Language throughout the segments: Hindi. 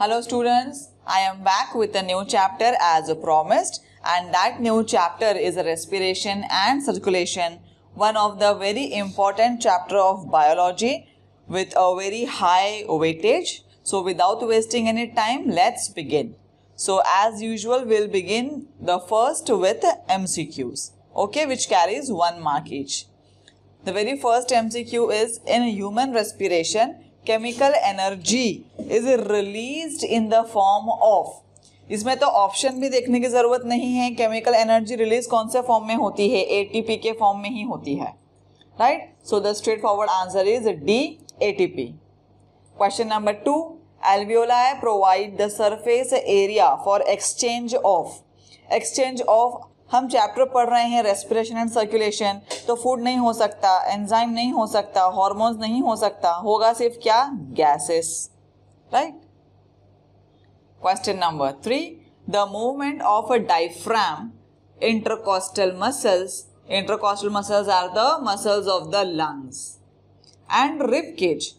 Hello students, I am back with a new chapter as promised and that new chapter is respiration and circulation, one of the very important chapter of biology with a very high weightage. So without wasting any time, let's begin. So as usual, we'll begin the first with MCQs, okay, which carries one mark each. The very first MCQ is in human respiration, chemical energy is release in the form of इसमें तो ऑप्शन भी देखने की जरूरत नहीं है केमिकल एनर्जी रिलीज कौन से फॉर्म में होती है एटीपी के फॉर्म में ही होती है right so the straight forward answer is D ATP question number two alveoli provide the surface area for exchange of exchange of हम चैप्टर पढ़ रहे हैं रेस्पिरेशन एंड सर्कुलेशन तो फूड नहीं हो सकता एंजाइम नहीं हो सकता हॉर्मोन्स नहीं हो सकता होगा सिर्फ क्या gases right question number three the movement of a diaphragm intercostal muscles intercostal muscles are the muscles of the lungs and rib cage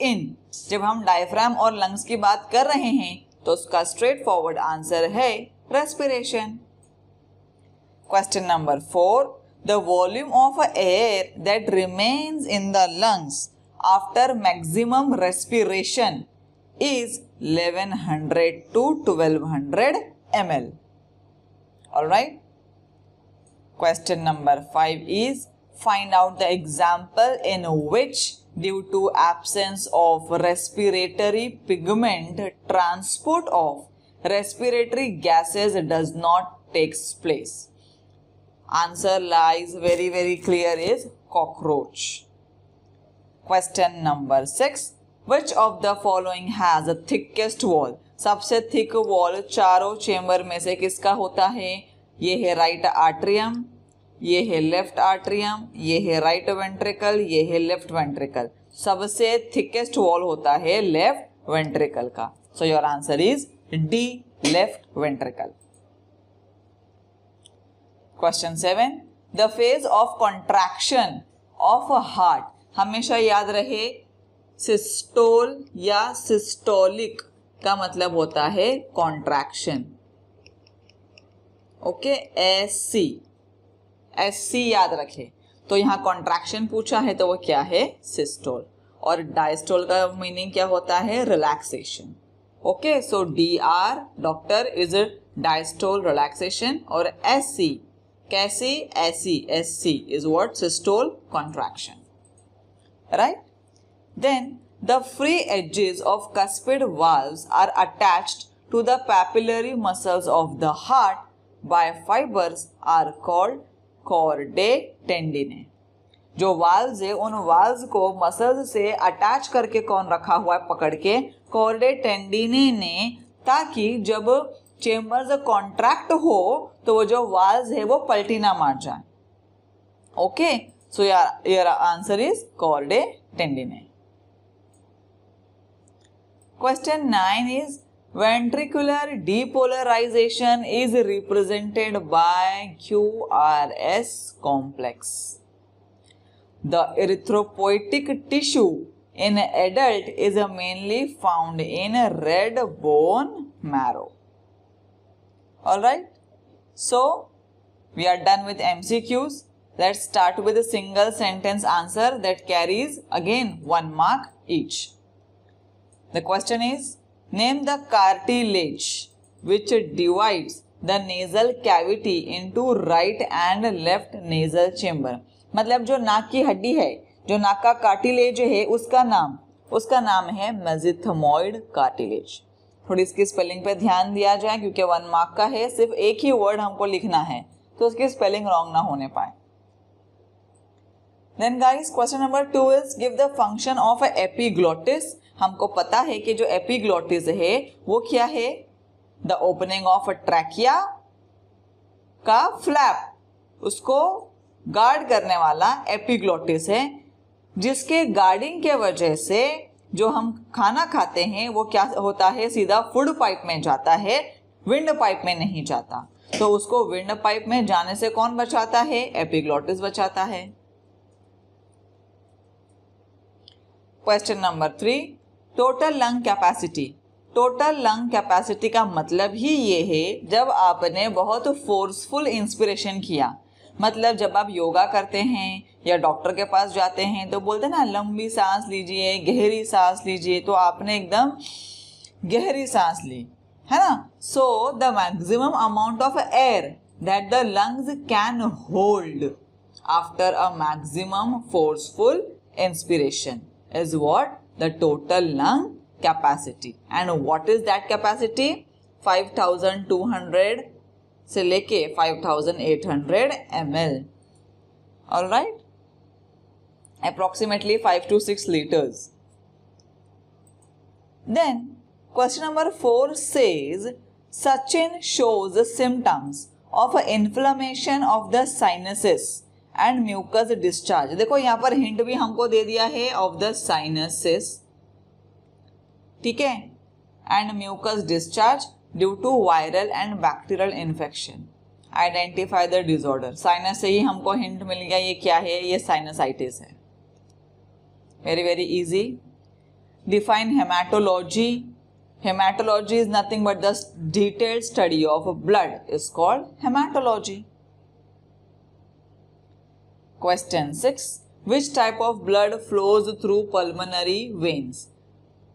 in जब हम डायफ्राम और लंग्स की बात कर रहे हैं तो उसका स्ट्रेट फॉरवर्ड आंसर है respiration Question number 4. The volume of air that remains in the lungs after maximum respiration is 1100 to 1200 ml. Alright. Question number 5 is find out the example in which due to absence of respiratory pigment transport of respiratory gases does not takes place. answer lies very very clear is cockroach. Question number 6. Which of the following has a thickest wall? सबसे थिक वॉल चारों चेम्बर में से किसका होता है ये है राइट आट्रियम ये है लेफ्ट आट्रियम ये है राइट वेंट्रिकल ये है लेफ्ट वेंट्रिकल सबसे थिकेस्ट वॉल होता है लेफ्ट वेंट्रिकल का so your answer is D left ventricle question seven the phase of contraction of a heart हमेशा याद रहे सिस्टोल या सिस्टोलिक का मतलब होता है contraction okay S C S C याद रखे तो यहाँ कॉन्ट्रैक्शन पूछा है तो वो क्या है सिस्टोल और डायस्टोल का मीनिंग क्या होता है relaxation okay so D R doctor is diastole relaxation और एस सी कैसे ऐसी S C is what systole contraction right then the free edges of cuspid valves are attached to the papillary muscles of the heart by fibres are called chordae tendineae जो वाल्व्स है उन वाल्व्स को मसल्स से अटैच करके कौन रखा हुआ है पकड़ के कॉर्डे टेंडिने ने ताकि जब चेम्बर्स कॉन्ट्रैक्ट हो तो वो जो वाल्स है वो पलटी ना मार जाए ओके सो यार your answer is chordae tendineae question nine is ventricular depolarization is represented by Q R S complex the erythropoietic tissue in adult is mainly found in red bone marrow right So we are done with MCQs. Let's start with a single sentence answer that carries again one mark each. The question is Name the cartilage which divides the nasal cavity into right and left nasal chamber. मतलब जो नाक की हड्डी है जो नाक का कार्टिलेज है उसका नाम उसका नाम है मेजिथमोइड कार्टिलेज थोड़ी इसकी स्पेलिंग पे ध्यान दिया जाए क्योंकि वन मार्क का है सिर्फ एक ही वर्ड हमको लिखना है तो उसकी स्पेलिंग रॉन्ग ना होने पाए then guys question number two is give the function of epiglottis हमको पता है कि जो एपीग्लोटिस है वो क्या है the opening of a trachea का फ्लैप उसको गार्ड करने वाला एपीग्लोटिस है जिसके गार्डिंग के वजह से जो हम खाना खाते हैं वो क्या होता है सीधा फूड पाइप में जाता है विंड पाइप में नहीं जाता तो उसको विंड पाइप में जाने से कौन बचाता है एपिग्लोटिस बचाता है question number three total lung capacity total lung capacity का मतलब ही ये है जब आपने बहुत फोर्सफुल इंस्पिरेशन किया मतलब जब आप योगा करते हैं या डॉक्टर के पास जाते हैं तो बोलते हैं ना लंबी सांस लीजिए गहरी सांस लीजिए तो आपने एकदम गहरी सांस ली है ना so the maximum amount of air that the lungs can hold after a maximum forceful inspiration is what the total lung capacity and what is that capacity five thousand two hundred से लेके five thousand eight M L all right approximately 5 to 6 liters. Then question number 4 says Sachin shows symptoms of inflammation of the sinuses and mucus discharge देखो यहाँ पर हिंट भी हमको दे दिया है ऑफ द साइनसिस ठीक है and mucus discharge due to viral and bacterial infection identify the disorder sinus से ही हमको हिंट मिल गया ये क्या है ये साइनसाइटिस है very very easy define hematology hematology is nothing but the detailed study of blood is called hematology question 6 which type of blood flows through pulmonary veins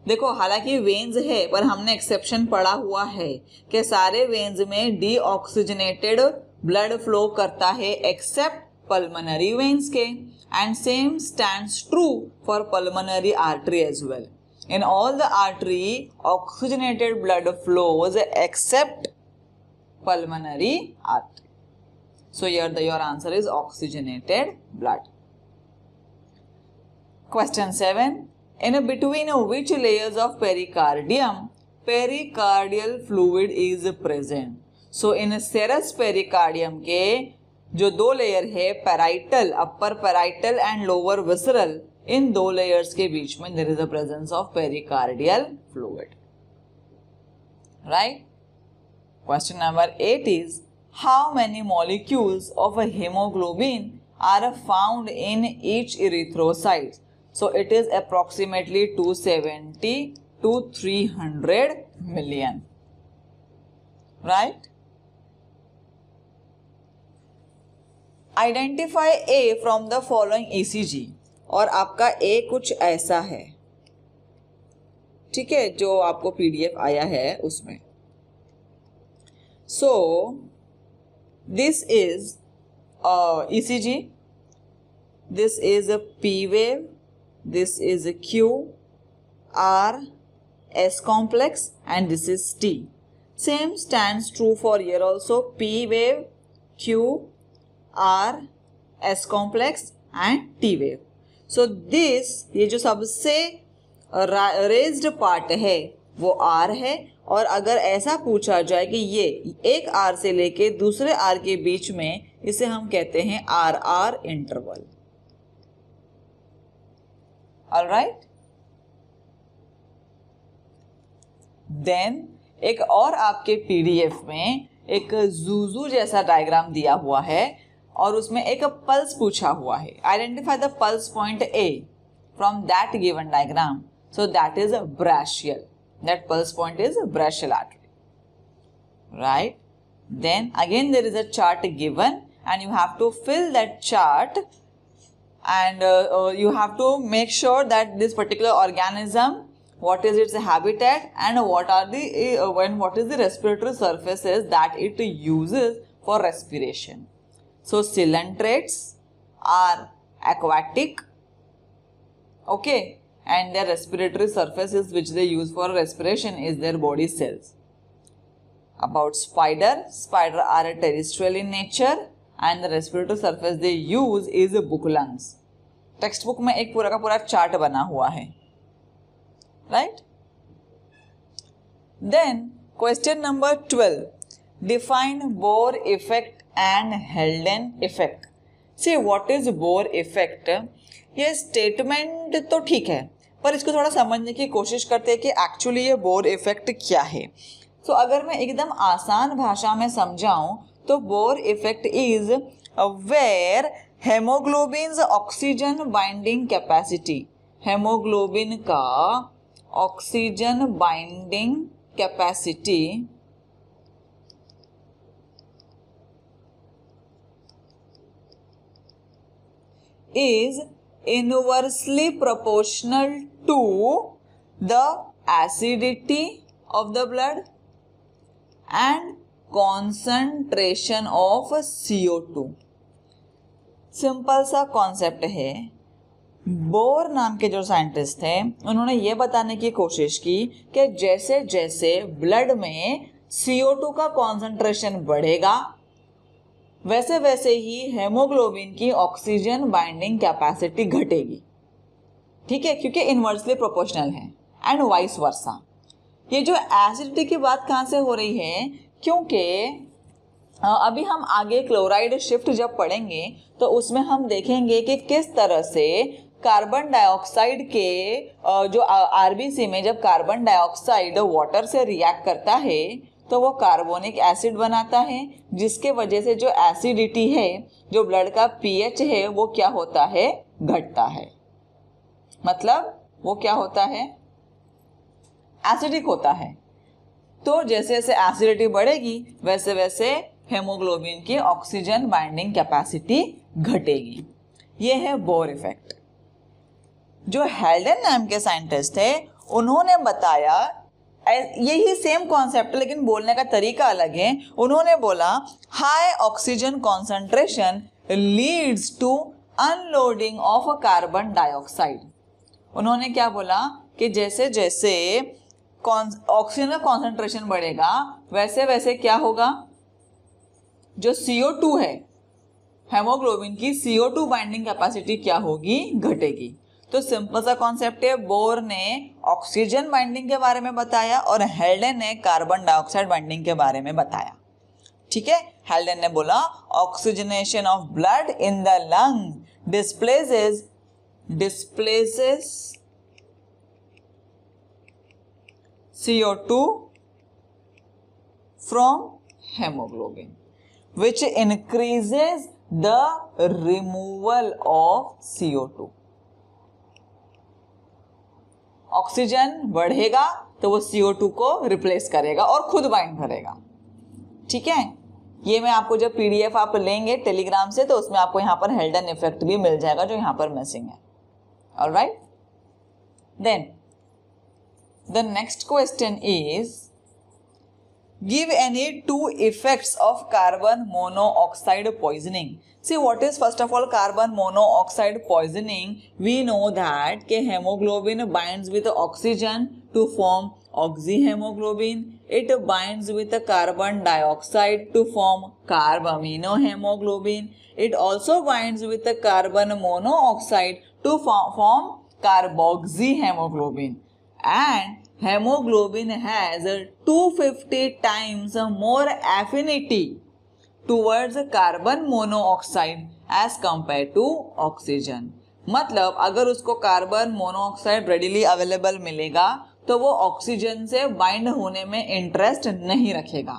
देखो हालांकि वेन्स है पर हमने एक्सेप्शन पढ़ा हुआ है कि सारे वेन्स में डीऑक्सीजनेटेड ब्लड फ्लो करता है except pulmonary veins ke and same stands true for pulmonary artery as well. In all the artery, oxygenated blood flows except pulmonary artery. So here the, your answer is oxygenated blood. Question 7. In between which layers of pericardium, pericardial fluid is present. So in serous pericardium ke जो दो लेयर है parietal upper parietal and lower visceral इन दो लेयर्स के बीच में there is a presence of pericardial fluid right question number eight is how many molecules of a haemoglobin are found in each erythrocyte so it is approximately two seventy to three hundred million right identify A from the following G और आपका ए कुछ ऐसा है ठीक है जो आपको पीडीएफ आया है उसमें so this is E C G this is a P wave this is a Q R S complex and this is T same stand true for your also P wave Q R S complex and T wave so this ये जो सबसे रेज्ड पार्ट है वो आर है और अगर ऐसा पूछा जाए कि ये एक आर से लेके दूसरे आर के बीच में इसे हम कहते हैं R R interval all right then एक और आपके पीडीएफ में एक जूजू जैसा डायग्राम दिया हुआ है और उसमें एक पल्स पूछा हुआ है identify the pulse point A from that given diagram so that brachial. That pulse point is point is artery right then again there is a chart given and you have to fill that chart and uh, uh, you have to make sure that this particular organism what is its habitat and what are the uh, when what is the respiratory surfaces that it uses for respiration so cylindrids are aquatic okay and their respiratory surfaces which they use for respiration is their body cells. About spider, spider are terrestrial in nature and the respiratory surface they use is book lungs. Book में एक पूरा का पूरा चार्ट बना हुआ है right then question number twelve define Bohr effect and Haldane effect see what is Bohr effect ये स्टेटमेंट तो ठीक है पर इसको थोड़ा समझने की कोशिश करते हैं कि एक्चुअली ये बोर इफेक्ट क्या है तो so, अगर मैं एकदम आसान भाषा में समझाऊं तो Bohr effect is where haemoglobin oxygen binding capacity haemoglobin का oxygen binding capacity is inversely proportional to the acidity of the blood and concentration of CO two simple सा कॉन्सेप्ट है बोर नाम के जो साइंटिस्ट थे उन्होंने ये बताने की कोशिश की कि जैसे जैसे ब्लड में सीओ टू का कॉन्सेंट्रेशन बढ़ेगा वैसे वैसे ही हेमोग्लोबिन की ऑक्सीजन बाइंडिंग कैपेसिटी घटेगी ठीक है क्योंकि इन्वर्सली प्रोपोर्शनल है एंड वाइस वर्सा ये जो एसिडिटी की बात कहाँ से हो रही है क्योंकि अभी हम आगे क्लोराइड शिफ्ट जब पढ़ेंगे तो उसमें हम देखेंगे कि किस तरह से कार्बन डाइऑक्साइड के जो आरबीसी में जब कार्बन डाइऑक्साइड वाटर से रिएक्ट करता है तो वो कार्बोनिक एसिड बनाता है जिसके वजह से जो एसिडिटी है जो ब्लड का पीएच है वो क्या होता है घटता है मतलब वो क्या होता है एसिडिक होता है तो जैसे जैसे एसिडिटी बढ़ेगी वैसे वैसे हेमोग्लोबिन की ऑक्सीजन बाइंडिंग कैपेसिटी घटेगी ये है बोर इफेक्ट जो हेल्डन नाम के साइंटिस्ट है उन्होंने बताया यही सेम कॉन्सेप्ट लेकिन बोलने का तरीका अलग है उन्होंने बोला high oxygen concentration leads to unloading of a carbon dioxide उन्होंने क्या बोला कि जैसे जैसे ऑक्सीजन का कॉन्सेंट्रेशन बढ़ेगा वैसे वैसे क्या होगा जो सीओ टू है हेमोग्लोबिन की सीओ टू बाइंडिंग कैपेसिटी क्या होगी घटेगी तो सिंपल सा कॉन्सेप्ट है बोर ने ऑक्सीजन बाइंडिंग के बारे में बताया और हेल्डन ने कार्बन डाइऑक्साइड बाइंडिंग के बारे में बताया ठीक है हेल्डन ने बोला oxygenation of blood in the lung displaces displaces CO two from haemoglobin which increases the removal of CO two oxygen बढ़ेगा तो वो सीओ टू को रिप्लेस करेगा और खुद बाइंड भरेगा ठीक है ये मैं आपको जब पीडीएफ आप लेंगे टेलीग्राम से तो उसमें आपको यहाँ पर हेल्डन इफेक्ट भी मिल जाएगा जो यहाँ पर मिसिंग है all right then the next question is give any two effects of carbon monoxide poisoning. See what is first of all carbon monoxide poisoning? We know that ke hemoglobin binds with oxygen to form oxyhemoglobin. It binds with carbon dioxide to form carbaminohemoglobin. It also binds with the carbon monoxide to form carboxyhemoglobin. And hemoglobin has 250 times more affinity towards carbon monoxide as compared to oxygen मतलब अगर उसको कार्बन मोनोऑक्साइड रेडिली अवेलेबल मिलेगा तो वो ऑक्सीजन से बाइंड होने में इंटरेस्ट नहीं रखेगा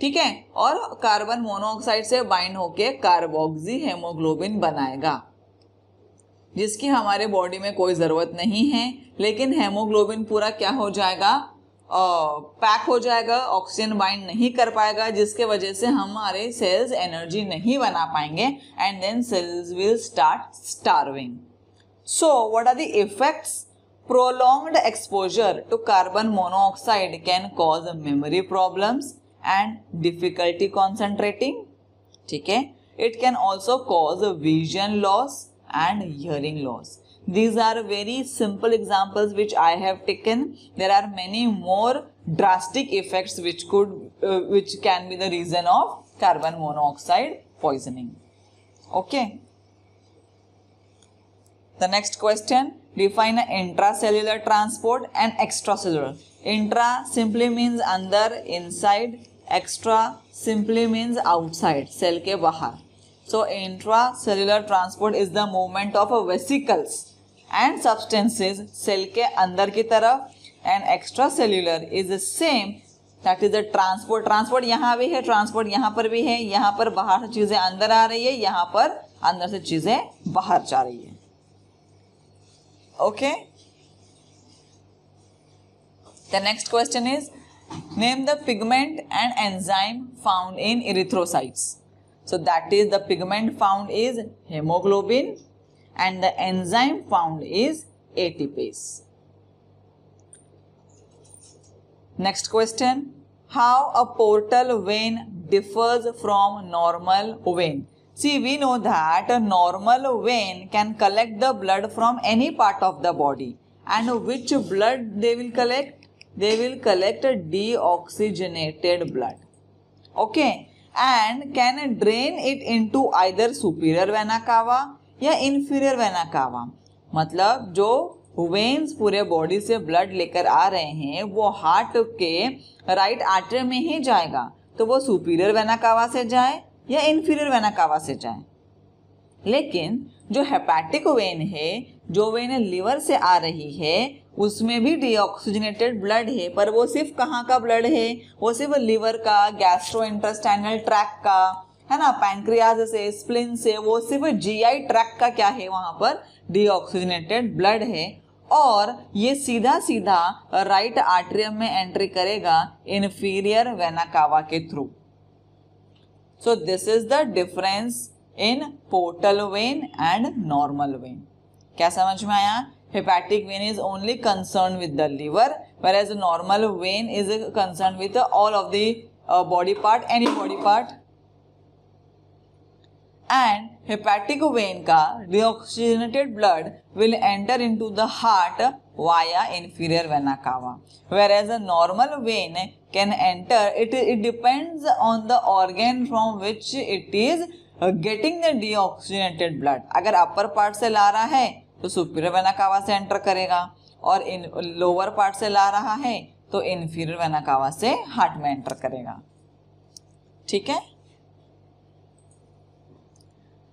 ठीक है और कार्बन मोनोऑक्साइड से बाइंड होके कार्बोक्सी हेमोग्लोबिन बनाएगा जिसकी हमारे बॉडी में कोई ज़रूरत नहीं है लेकिन हेमोग्लोबिन पूरा क्या हो जाएगा पैक हो जाएगा ऑक्सीजन बाइंड नहीं कर पाएगा जिसके वजह से हमारे सेल्स एनर्जी नहीं बना पाएंगे and then cells will start starving so what are the effects prolonged exposure to carbon monoxide can cause memory problems and difficulty concentrating ठीक है it can also cause vision loss and hearing loss. These are very simple examples which I have taken. There are many more drastic effects which could, uh, which can be the reason of carbon monoxide poisoning. Okay. The next question, define intracellular transport and extracellular. Intra simply means under, inside, extra simply means outside, cell ke bahar. Intra intracellular transport is the movement of vesicles and substances cell के अंदर की तरफ and extracellular is the same that is the transport transport यहाँ भी है ट्रांसपोर्ट यहाँ पर भी है यहाँ पर बाहर से चीज़ें अंदर आ रही है यहाँ पर अंदर से चीज़ें बाहर जा रही है okay the next question is name the pigment and enzyme found in erythrocytes So that is the pigment found is hemoglobin and the enzyme found is ATPase. Next question. How a portal vein differs from normal vein? See, we know that a normal vein can collect the blood from any part of the body. And which blood they will collect? They will collect a deoxygenated blood. Okay. And can drain it into either superior vena cava या इन्फीरियर vena कावा मतलब जो वेन्स पूरे बॉडी से ब्लड लेकर आ रहे हैं वो हार्ट के राइट आर्टर में ही जाएगा तो वो सुपीरियर वेना कावा से जाए या इन्फीरियर वेना कावा से जाए लेकिन जो हेपैटिक वेन है जो वेन लीवर से आ रही है उसमें भी डीऑक्सीजनेटेड ब्लड है पर वो सिर्फ कहाँ का ब्लड है वो सिर्फ लिवर का गैस्ट्रो इंटरस्टाइनल ट्रैक का है ना पैंक्रियाज से स्प्लिन से वो सिर्फ जीआई ट्रैक का क्या है वहाँ पर डीऑक्सीजनेटेड ब्लड है और ये सीधा सीधा राइट आर्ट्रियम में एंट्री करेगा इनफीरियर वेनाकावा के through so this is the difference in portal vein and normal vein क्या समझ में आया hepatic vein is only concerned with the liver whereas a normal vein is concerned with all of the uh, body part any body part and hepatic vein ka deoxygenated blood will enter into the heart via inferior vena cava whereas a normal vein can enter it it depends on the organ from which it is uh, getting the deoxygenated blood agar upper part se la raha hai तो सुपीरियर वेना कावा से एंटर करेगा और इन लोअर पार्ट से ला रहा है तो इनफीरियर वेना कावा से हार्ट में एंटर करेगा ठीक है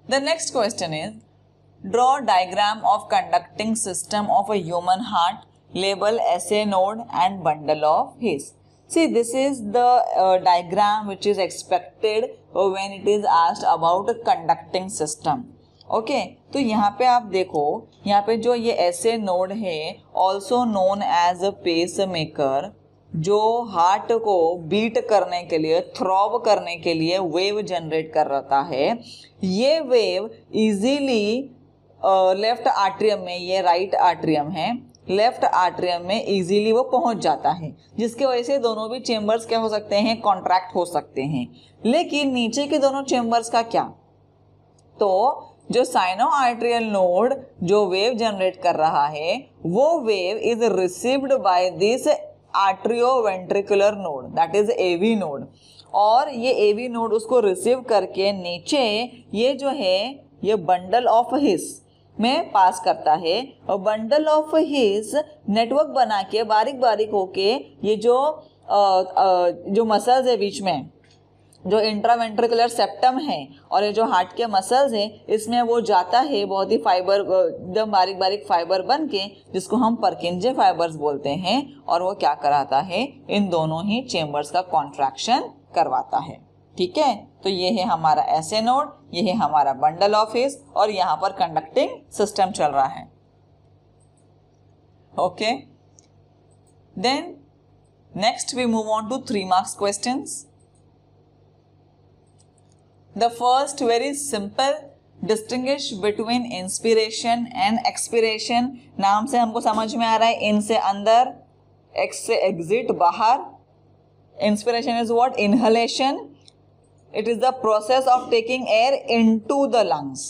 the next question is draw diagram of conducting system of a human heart label S A node and bundle of His see this is the diagram which is expected when it is asked about conducting system okay तो यहाँ पे आप देखो यहाँ पे जो ये ऐसे नोड है also known as a pacemaker जो हार्ट को बीट करने के लिए थ्रॉब करने के लिए वेव जनरेट कर रहा है ये वेव इजीली लेफ्ट आर्ट्रियम में ये राइट आर्ट्रियम है लेफ्ट आर्ट्रियम में इजीली वो पहुंच जाता है जिसकी वजह से दोनों भी चेम्बर्स क्या हो सकते हैं कॉन्ट्रैक्ट हो सकते हैं लेकिन नीचे के दोनों चेम्बर्स का क्या तो जो साइनो आर्ट्रियल नोड जो वेव जनरेट कर रहा है वो wave is received by this atrioventricular node that is AV node और ये एवी नोड उसको रिसीव करके नीचे ये जो है ये बंडल ऑफ हिस में पास करता है और बंडल ऑफ हिस नेटवर्क बना के बारीक बारीक होके ये जो आ, आ, जो मसल्स है बीच में जो इंट्रावेंट्रिकुलर सेप्टम है और ये जो हार्ट के मसल्स हैं इसमें वो जाता है बहुत ही फाइबर एकदम बारीक बारीक फाइबर बन के जिसको हम परकिंजे फाइबर्स बोलते हैं और वो क्या कराता है इन दोनों ही चेम्बर्स का कॉन्ट्रैक्शन करवाता है ठीक है तो ये है हमारा ऐसे नोड ये है हमारा बंडल ऑफिस और यहाँ पर कंडक्टिंग सिस्टम चल रहा है okay then next we move on to three marks questions The first very simple distinguish between inspiration and expiration नाम से हमको समझ में आ रहा है इन से अंदर एक्स से एग्जिट बाहर inspiration is what inhalation it is the process of taking air into the lungs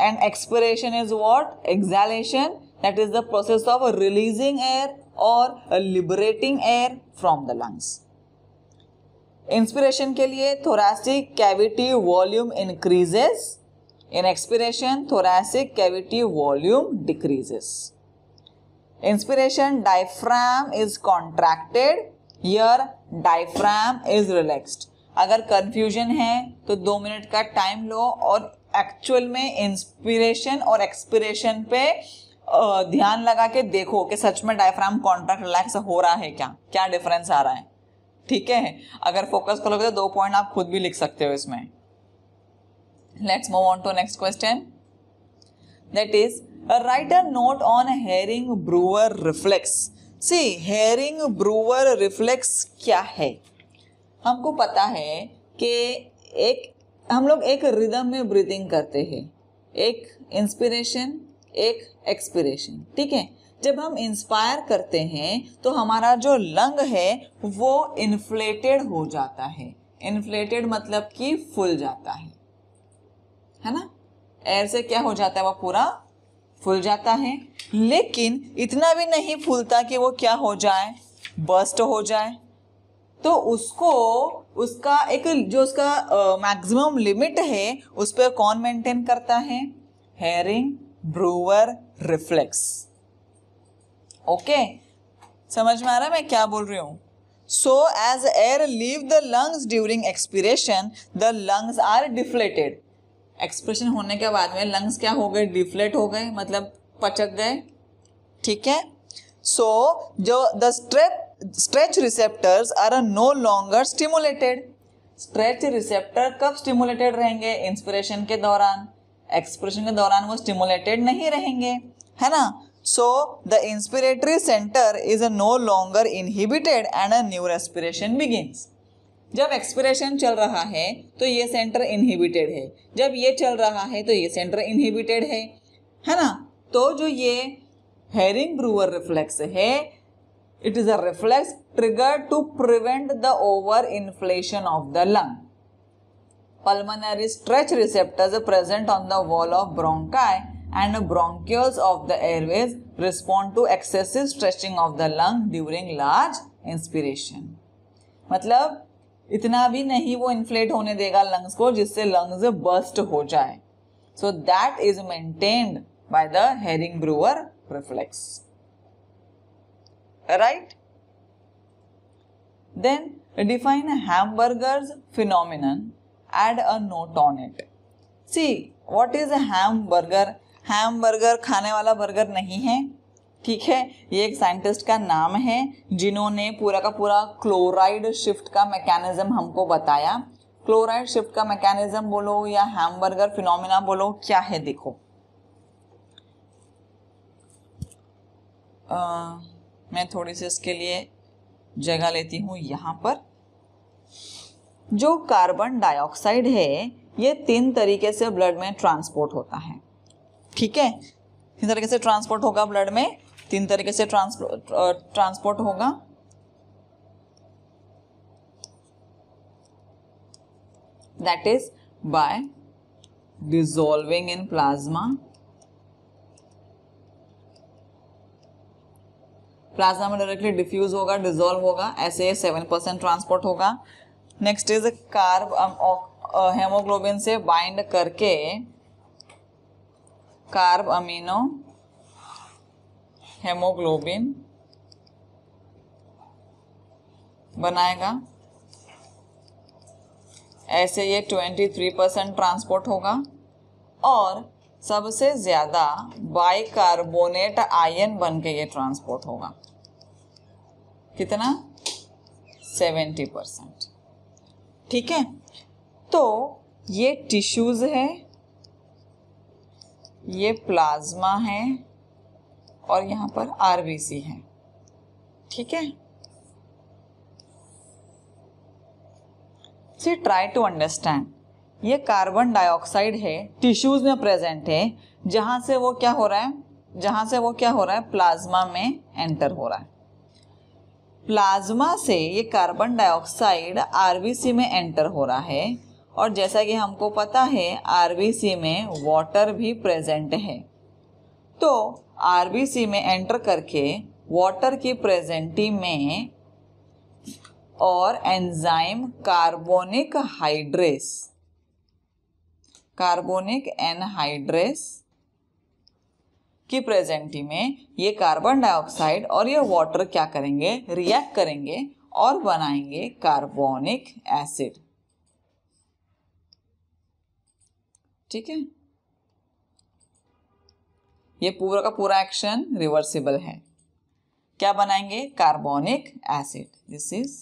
and expiration is what exhalation that is the process of releasing air और liberating air from the lungs inspiration के लिए thoracic cavity volume increases in expiration thoracic cavity volume decreases inspiration diaphragm is contracted यर डायफ्राम इज रिलैक्सड अगर कन्फ्यूजन है तो दो मिनट का टाइम लो और एक्चुअल में इंस्पिरेशन और एक्सपिरेशन पे ध्यान लगा के देखो कि सच में डायफ्राम कॉन्ट्रैक्ट रिलैक्स हो रहा है क्या क्या डिफरेंस आ रहा है ठीक है अगर फोकस करोगे तो दो पॉइंट आप खुद भी लिख सकते हो इसमें let's move on to next question that is write a note on Hering Breuer reflex see Hering Breuer reflex क्या है हमको पता है कि एक हम लोग एक रिदम में ब्रीदिंग करते हैं एक इंस्पिरेशन एक एक्सपिरेशन ठीक है जब हम इंस्पायर करते हैं तो हमारा जो लंग है वो इन्फ्लेटेड हो जाता है इन्फ्लेटेड मतलब कि फुल जाता है है ना एयर से क्या हो जाता है वो पूरा फुल जाता है लेकिन इतना भी नहीं फूलता कि वो क्या हो जाए बस्ट हो जाए तो उसको उसका एक जो उसका मैक्सिमम लिमिट है उस पर कौन मेंटेन करता है हेरिंग ब्रूवर रिफ्लेक्स ओके समझ में आ रहा है मैं क्या बोल रही हूँ so as air leave the lungs during expiration the lungs are deflated expression होने के बाद में लंग्स क्या हो गए डिफ्लेट हो गए मतलब पचक गए ठीक है सो जो the strep stretch receptors are no longer stimulated stretch receptor कब स्टिमुलेटेड रहेंगे इंस्पिरेशन के दौरान एक्सप्रेशन के दौरान वो स्टिमुलेटेड नहीं रहेंगे है ना so the inspiratory center is a no longer inhibited and a new respiration begins जब एक्सप्रेशन चल रहा है तो ये सेंटर इनहिबिटेड है जब ये चल रहा है तो ये सेंटर इनहिबिटेड है है ना तो जो ये हेरिंग ब्रूअर रिफ्लेक्स है it is a reflex trigger to prevent the over inflation of the lung pulmonary stretch receptors present on the wall of bronchi and bronchioles of the airways respond to excessive stretching of the lung during large inspiration. मतलब इतना भी नहीं वो inflate होने देगा lungs को जिससे lungs burst हो जाए. So that is maintained by the herring brewer reflex. Right? Then define a hamburger's phenomenon. Add a note on it. See what is a hamburger? Hamburger खाने वाला बर्गर नहीं है ठीक है ये एक साइंटिस्ट का नाम है जिन्होंने पूरा का पूरा क्लोराइड शिफ्ट का मैकेनिज्म हमको बताया क्लोराइड शिफ्ट का मैकेनिज्म बोलो या हैमबर्गर फिनोमिना बोलो क्या है देखो आ, मैं थोड़ी सी इसके लिए जगह लेती हूँ यहाँ पर जो कार्बन डाइऑक्साइड है ये तीन तरीके से ब्लड में ट्रांसपोर्ट होता है ठीक है तीन तरीके से ट्रांसपोर्ट होगा ब्लड में तीन तरीके से ट्रांसपोर्ट होगा that is by dissolving in plasma plasma में डायरेक्टली डिफ्यूज होगा डिजोल्व होगा ऐसे सेवन परसेंट ट्रांसपोर्ट होगा नेक्स्ट इज कार्ब हेमोग्लोबिन से बाइंड करके कार्ब अमीनो हेमोग्लोबिन बनाएगा ऐसे ये 23 परसेंट ट्रांसपोर्ट होगा और सबसे ज़्यादा बाइकार्बोनेट आयन बन के ये ट्रांसपोर्ट होगा कितना 70 परसेंट ठीक है तो ये टिश्यूज़ है ये प्लाज्मा है और यहाँ पर आर है ठीक है सी ट्राई टू अंडरस्टैंड ये कार्बन डाइऑक्साइड है टिश्यूज में प्रेजेंट है जहां से वो क्या हो रहा है जहां से वो क्या हो रहा है प्लाज्मा में एंटर हो रहा है प्लाज्मा से ये कार्बन डाइऑक्साइड आरबीसी में एंटर हो रहा है और जैसा कि हमको पता है आर में वाटर भी प्रेजेंट है तो आर में एंटर करके वाटर की प्रेजेंटी में और enzyme carbonic hydrase carbonic anhydrase की प्रेजेंटी में ये कार्बन डाइऑक्साइड और ये वाटर क्या करेंगे रिएक्ट करेंगे और बनाएंगे कार्बोनिक एसिड ठीक है ये पूरा का पूरा एक्शन रिवर्सिबल है क्या बनाएंगे कार्बोनिक एसिड दिस इज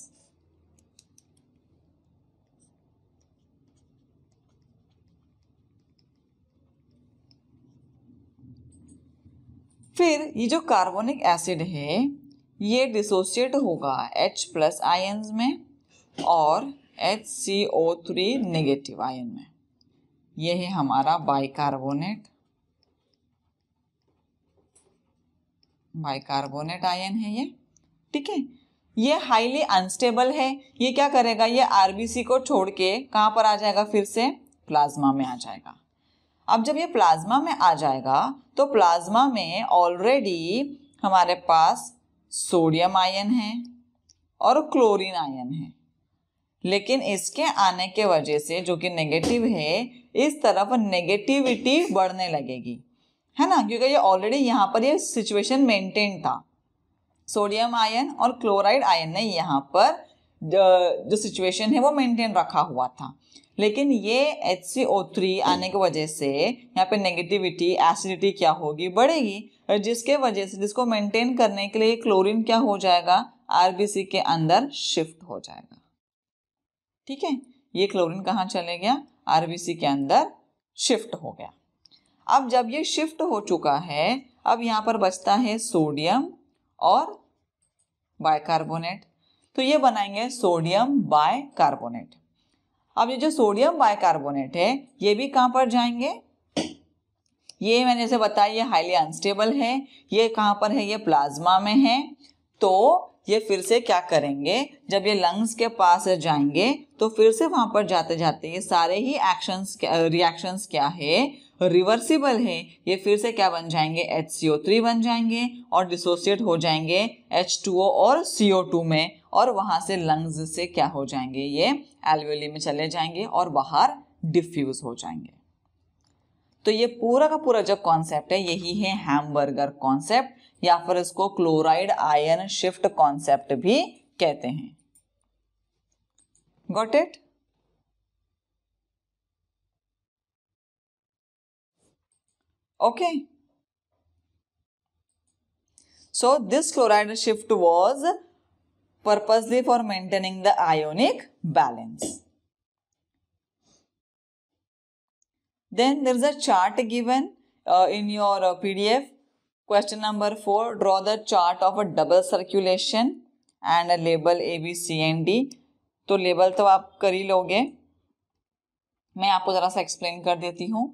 फिर ये जो कार्बोनिक एसिड है ये डिसोशिएट होगा H प्लस आयन में और H C O three negative ion में ये है हमारा बाइकार्बोनेट बाइकार्बोनेट आयन है ये ठीक है ये हाईली अनस्टेबल है ये क्या करेगा ये आरबीसी को छोड़ के कहां पर आ जाएगा फिर से प्लाज्मा में आ जाएगा अब जब ये प्लाज्मा में आ जाएगा तो प्लाज्मा में ऑलरेडी हमारे पास सोडियम आयन है और क्लोरीन आयन है लेकिन इसके आने के वजह से जो कि नेगेटिव है इस तरफ नेगेटिविटी बढ़ने लगेगी है ना क्योंकि ये ऑलरेडी यहाँ पर ये सिचुएशन मेंटेन था सोडियम आयन और क्लोराइड आयन ने यहाँ पर जो सिचुएशन है वो मेंटेन रखा हुआ था लेकिन ये एच सी ओ थ्री आने की वजह से यहाँ पे नेगेटिविटी एसिडिटी क्या होगी बढ़ेगी और जिसके वजह से जिसको मेंटेन करने के लिए क्लोरीन क्या हो जाएगा आरबीसी के अंदर शिफ्ट हो जाएगा ठीक है ये क्लोरीन कहाँ चले गया आरबीसी के अंदर शिफ्ट हो गया अब जब ये शिफ्ट हो चुका है अब यहाँ पर बचता है सोडियम और बाइकार्बोनेट तो ये बनाएंगे सोडियम बाइकार्बोनेट अब ये जो सोडियम बाइकार्बोनेट है ये भी कहाँ पर जाएंगे ये मैंने से बताया ये हाईली अनस्टेबल है ये कहाँ पर है ये प्लाज्मा में है तो ये फिर से क्या करेंगे जब ये लंग्स के पास जाएंगे तो फिर से वहाँ पर जाते जाते ये सारे ही एक्शंस रिएक्शंस क्या है रिवर्सिबल है ये फिर से क्या बन जाएंगे एच सी ओ थ्री बन जाएंगे और डिसोसिएट हो जाएंगे एच टू ओ और सी ओ टू में और वहाँ से लंग्स से क्या हो जाएंगे ये एलवेली में चले जाएंगे और बाहर डिफ्यूज हो जाएंगे तो ये पूरा का पूरा जो कॉन्सेप्ट है यही है हैमबर्गर कॉन्सेप्ट या फिर इसको क्लोराइड आयन शिफ्ट कॉन्सेप्ट भी कहते हैं got it okay so this chloride shift was purposely for maintaining the ionic balance then there is a chart given in your PDF question number four draw the chart of a double circulation and a label A B C and D तो लेबल तो आप कर ही लोगे मैं आपको ज़रा सा एक्सप्लेन कर देती हूँ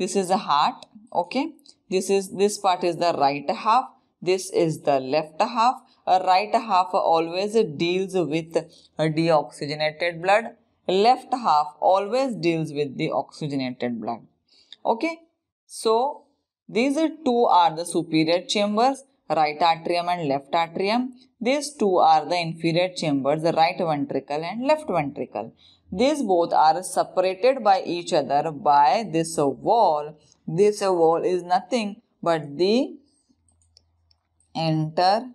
this is a heart okay this is this part is the right half this is the left half right half always deals deoxygenated blood left half always deals with the oxygenated blood okay so These two are the superior chambers, right atrium and left atrium. These two are the inferior chambers, the right ventricle and left ventricle. These both are separated by each other by this wall. This wall is nothing but the enter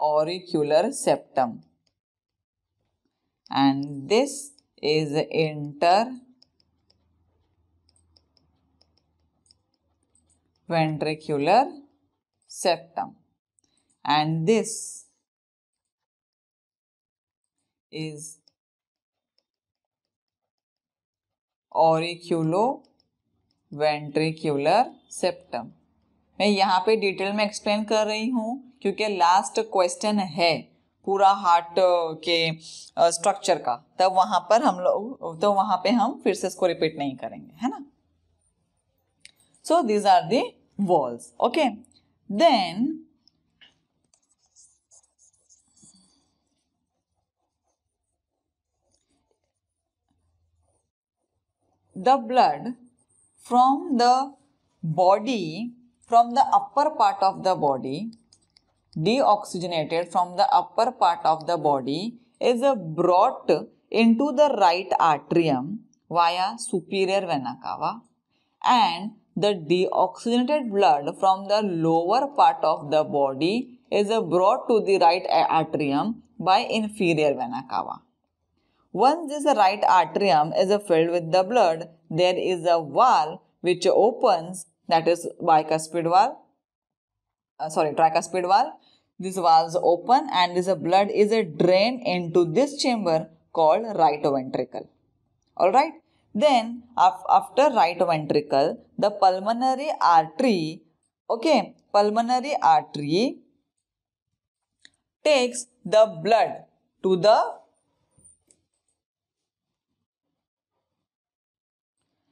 auricular septum and this is inter ventricular septum and this is ventricular septum मैं यहाँ पे डिटेल में एक्सप्लेन कर रही हूँ क्योंकि लास्ट क्वेश्चन है पूरा हार्ट के स्ट्रक्चर का तब वहां पर हम लोग तो वहां पे हम फिर से इसको रिपीट नहीं करेंगे है ना so these are the walls. Okay. Then the blood from the body, from the upper part of the body, deoxygenated from the upper part of the body is brought into the right atrium via superior vena cava and the deoxygenated blood from the lower part of the body is brought to the right atrium by inferior vena cava. Once this right atrium is filled with the blood, there is a valve which opens, that is bicuspid valve, uh, sorry, tricuspid valve. This valve open and this blood is drained into this chamber called right ventricle. Alright, Then af- after right ventricle, the pulmonary artery, okay, pulmonary artery takes the blood to the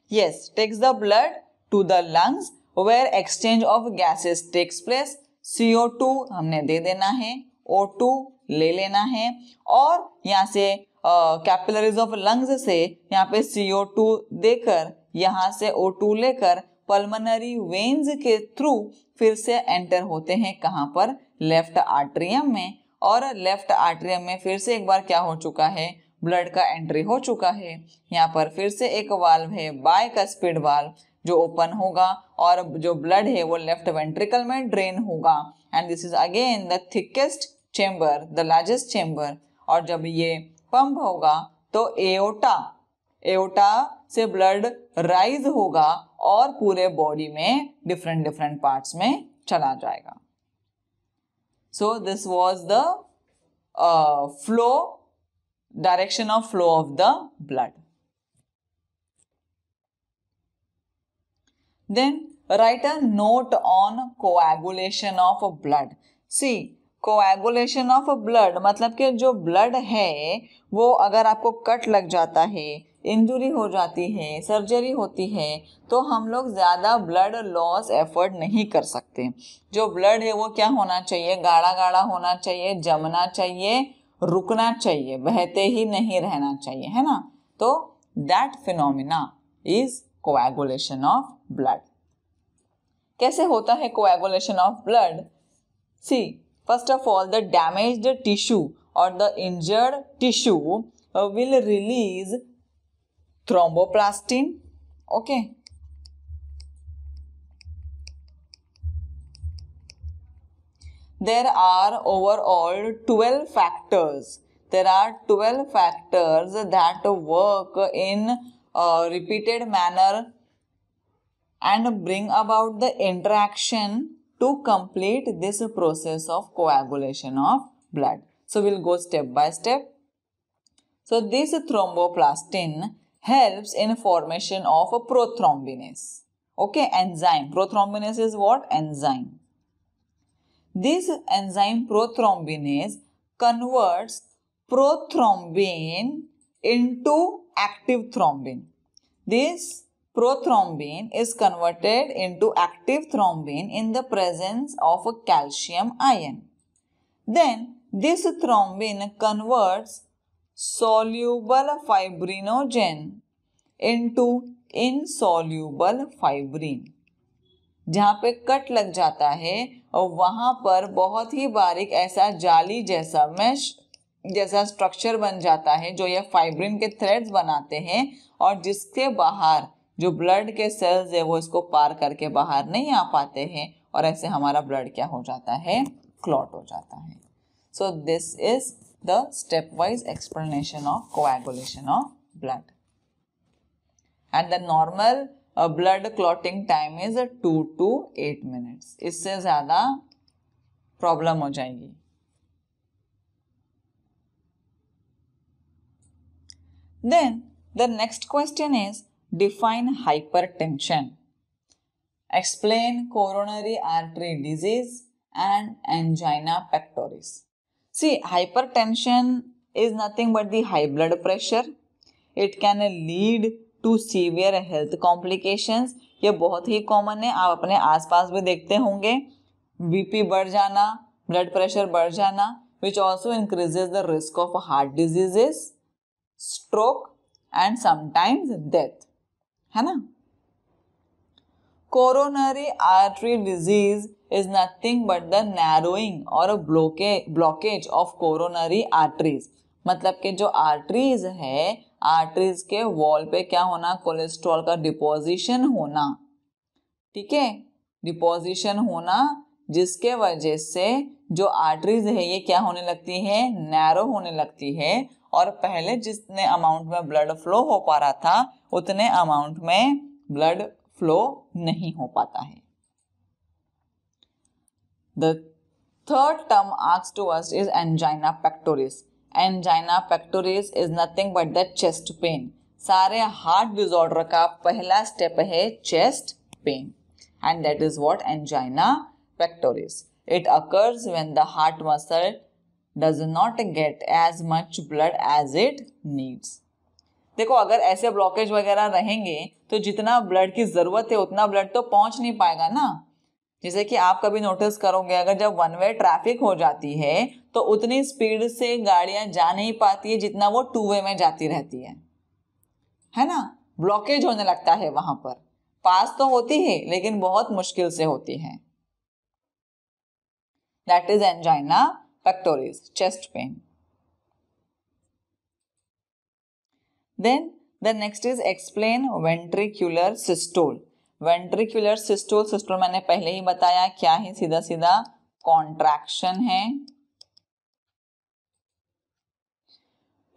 yes takes the blood to the lungs where exchange of gases takes place CO2 हमने दे देना है O2 ले लेना है और यहां से कैपिलरीज ऑफ लंग्स से यहाँ पे सीओ टू देकर यहाँ से ओ टू लेकर पल्मोनरी वेन्स के थ्रू फिर से एंटर होते हैं कहाँ पर लेफ्ट आर्ट्रियम में और लेफ्ट आर्ट्रियम में फिर से एक बार क्या हो चुका है ब्लड का एंट्री हो चुका है यहाँ पर फिर से एक वाल्व है बाय का स्पीड वाल्व जो ओपन होगा और जो ब्लड है वो लेफ्ट वेंट्रिकल में ड्रेन होगा and this is again the thickest chamber the largest chamber और जब ये पंप होगा तो एओटा एओटा से ब्लड राइज होगा और पूरे बॉडी में डिफरेंट डिफरेंट पार्ट्स में चला जाएगा so this was the flow direction of flow of the blood then write a note on coagulation of blood see coagulation of blood मतलब कि जो ब्लड है वो अगर आपको कट लग जाता है इंजुरी हो जाती है सर्जरी होती है तो हम लोग ज़्यादा ब्लड लॉस एफर्ड नहीं कर सकते जो ब्लड है वो क्या होना चाहिए गाढ़ा गाढ़ा होना चाहिए जमना चाहिए रुकना चाहिए बहते ही नहीं रहना चाहिए है ना तो that phenomena is coagulation of blood कैसे होता है coagulation of blood see First of all, the damaged tissue or the injured tissue uh, will release thromboplastin. Okay. There are overall 12 factors. There are 12 factors that work in a repeated manner and bring about the interaction to complete this process of coagulation of blood. So we'll go step by step. So this thromboplastin helps in formation of a prothrombinase. Okay, enzyme. Prothrombinase is what? Enzyme. This enzyme prothrombinase converts prothrombin into active thrombin. This prothrombin is converted into active thrombin in the presence of a calcium ion. Then this thrombin converts soluble fibrinogen into insoluble fibrin. जहाँ पे कट लग जाता है और वहाँ पर बहुत ही बारीक ऐसा जाली जैसा मैश जैसा स्ट्रक्चर बन जाता है जो ये फाइब्रिन के थ्रेड्स बनाते हैं और जिसके बाहर जो ब्लड के सेल्स है वो इसको पार करके बाहर नहीं आ पाते हैं और ऐसे हमारा ब्लड क्या हो जाता है क्लॉट हो जाता है so this is the step wise explanation of coagulation of blood and the normal blood clotting time is two to eight minutes इससे ज़्यादा प्रॉब्लम हो जाएगी then the next question is define hypertension, explain coronary artery disease and angina pectoris. See, hypertension is nothing but the high blood pressure. It can lead to severe health complications ये बहुत ही कॉमन है आप अपने आसपास भी देखते होंगे बीपी बढ़ जाना ब्लड प्रेशर बढ़ जाना which also increases the risk of heart diseases stroke and sometimes death है ना coronary artery disease is nothing but the narrowing और ब्लॉकेज ऑफ कोरोनरी आर्टरीज मतलब कि जो आर्टरीज है आर्टरीज के वॉल पे क्या होना कोलेस्ट्रॉल का डिपोजिशन होना ठीक है डिपोजिशन होना जिसके वजह से जो आर्टरीज है ये क्या होने लगती है नैरो होने लगती है और पहले जितने अमाउंट में ब्लड फ्लो हो पा रहा था उतने अमाउंट में ब्लड फ्लो नहीं हो पाता है the third term asked to us is angina pectoris angina pectoris is nothing but the chest pain सारे हार्ट डिजॉर्डर का पहला स्टेप है chest pain and that is what angina pectoris it occurs when the heart muscle does not get as much blood as it needs देखो अगर ऐसे ब्लॉकेज वगैरह रहेंगे तो जितना ब्लड की ज़रूरत है उतना ब्लड तो पहुंच नहीं पाएगा ना जैसे कि आप कभी नोटिस करोगे अगर जब वन वे ट्रैफिक हो जाती है तो उतनी स्पीड से गाड़ियां जा नहीं पाती है जितना वो टू वे में जाती रहती है है ना ब्लॉकेज होने लगता है वहां पर पास तो होती है लेकिन बहुत मुश्किल से होती है that is angina pectoris, chest pain. Then the next is explain ventricular systole. Ventricular systole systole मैंने पहले ही बताया क्या है सीधा सीधा कॉन्ट्रैक्शन है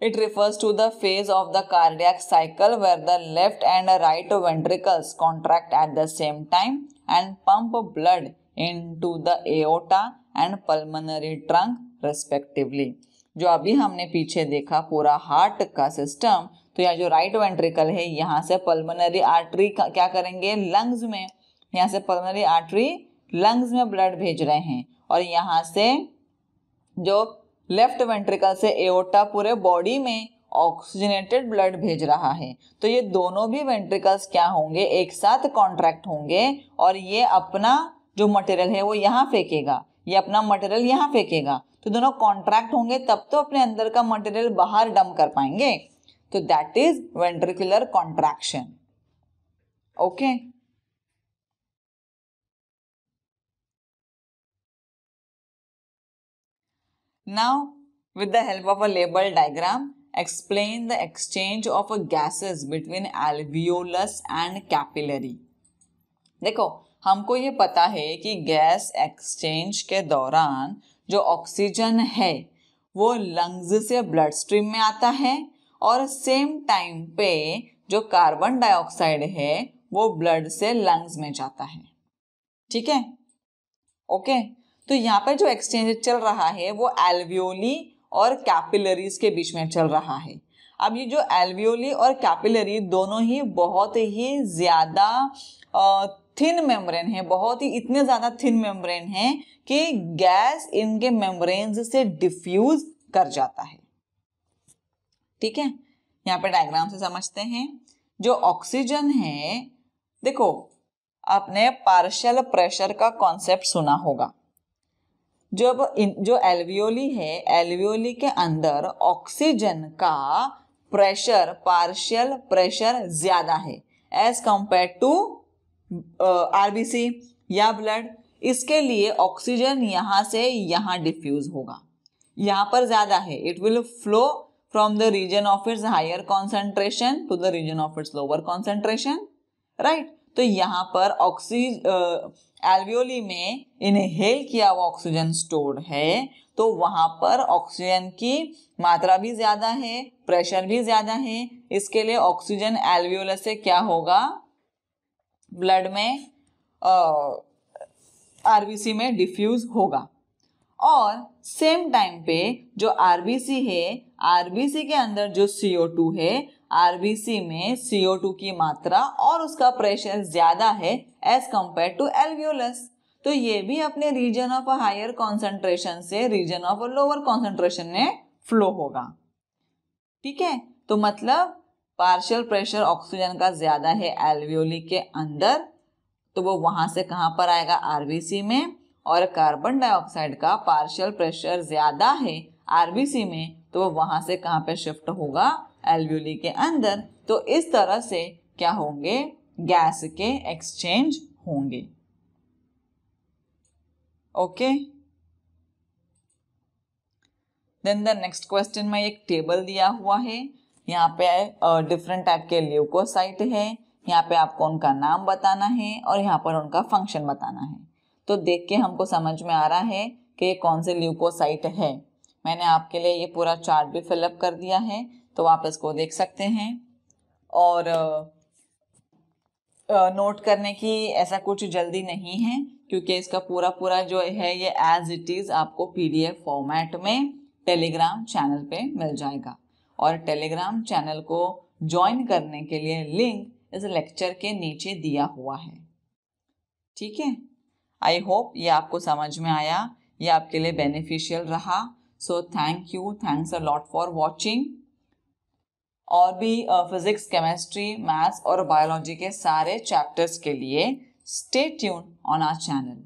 It refers to the phase of the cardiac cycle where the left and right ventricles contract at the same time and pump blood into the aorta and pulmonary trunk respectively जो अभी हमने पीछे देखा पूरा हार्ट का सिस्टम तो यह जो राइट वेंट्रिकल है यहाँ से पल्मोनरी आर्टरी क्या करेंगे लंग्स में यहाँ से पल्मोनरी आर्टरी लंग्स में ब्लड भेज रहे हैं और यहाँ से जो लेफ्ट वेंट्रिकल से एओटा पूरे बॉडी में ऑक्सीजनेटेड ब्लड भेज रहा है तो ये दोनों भी वेंट्रिकल्स क्या होंगे एक साथ कॉन्ट्रैक्ट होंगे और ये अपना जो मटेरियल है वो यहाँ फेंकेगा ये अपना मटेरियल यहाँ फेंकेगा तो दोनों कॉन्ट्रैक्ट होंगे तब तो अपने अंदर का मटेरियल बाहर डम कर पाएंगे तो that is ventricular contraction okay now with the help of a label diagram explain the exchange of gases between alveolus and capillary देखो हमको ये पता है कि गैस एक्सचेंज के दौरान जो ऑक्सीजन है वो लंग्स से ब्लड स्ट्रीम में आता है और सेम टाइम पे जो कार्बन डाइऑक्साइड है वो ब्लड से लंग्स में जाता है ठीक है ओके तो यहाँ पे जो एक्सचेंज चल रहा है वो एल्वियोली और कैपिलरीज के बीच में चल रहा है अब ये जो एल्वियोली और कैपिलरी दोनों ही बहुत ही ज़्यादा थिन मेम्ब्रेन है बहुत ही इतने ज़्यादा थिन मेम्ब्रेन है कि गैस इनके मेम्ब्रेन से डिफ्यूज कर जाता है ठीक है यहाँ पे डायग्राम से समझते हैं जो ऑक्सीजन है देखो आपने पार्शियल प्रेशर का कॉन्सेप्ट सुना होगा जब इन जो एल्वियोली है एल्वियोली के अंदर ऑक्सीजन का प्रेशर पार्शियल प्रेशर ज़्यादा है एज कंपेयर टू आरबीसी या ब्लड इसके लिए ऑक्सीजन यहाँ से यहाँ डिफ्यूज होगा यहाँ पर ज़्यादा है it will flow from the region of its higher concentration to the region of its lower concentration right तो यहाँ पर ऑक्सीज एल्वियोली में इनहेल किया हुआ ऑक्सीजन स्टोर्ड है तो वहाँ पर ऑक्सीजन की मात्रा भी ज़्यादा है प्रेशर भी ज़्यादा है इसके लिए ऑक्सीजन एल्वियोलस से क्या होगा ब्लड में आरबीसी में डिफ्यूज होगा और सेम टाइम पे जो आरबीसी है आरबीसी के अंदर जो सी टू है आरबीसी में सी टू की मात्रा और उसका प्रेशर ज़्यादा है एज कम्पेयर टू एल्वियोलस तो ये भी अपने region of a higher concentration से region of a lower concentration में फ्लो होगा ठीक है तो मतलब पार्शियल प्रेशर ऑक्सीजन का ज़्यादा है एल्वियोली के अंदर तो वो वहाँ से कहाँ पर आएगा आरबीसी में और कार्बन डाइऑक्साइड का पार्शियल प्रेशर ज़्यादा है आरबीसी में तो वो वहाँ से कहाँ पे शिफ्ट होगा एल्वियोली के अंदर तो इस तरह से क्या होंगे गैस के एक्सचेंज होंगे okay then the next question में एक टेबल दिया हुआ है यहाँ पे डिफरेंट टाइप के ल्यूकोसाइट है यहाँ पे आपको उनका नाम बताना है और यहाँ पर उनका फंक्शन बताना है तो देख के हमको समझ में आ रहा है कि ये कौन से ल्यूकोसाइट है मैंने आपके लिए ये पूरा चार्ट भी फिलअप कर दिया है तो आप इसको देख सकते हैं और नोट करने की ऐसा कुछ जल्दी नहीं है क्योंकि इसका पूरा पूरा जो है ये एज इट इज़ आपको पीडीएफ फॉर्मेट में टेलीग्राम चैनल पे मिल जाएगा और टेलीग्राम चैनल को ज्वाइन करने के लिए लिंक इस लेक्चर के नीचे दिया हुआ है ठीक है आई होप ये आपको समझ में आया ये आपके लिए बेनिफिशियल रहा so thank you thanks a lot for watching और भी फिजिक्स केमिस्ट्री मैथ्स और बायोलॉजी के सारे चैप्टर्स के लिए stay tune on our channel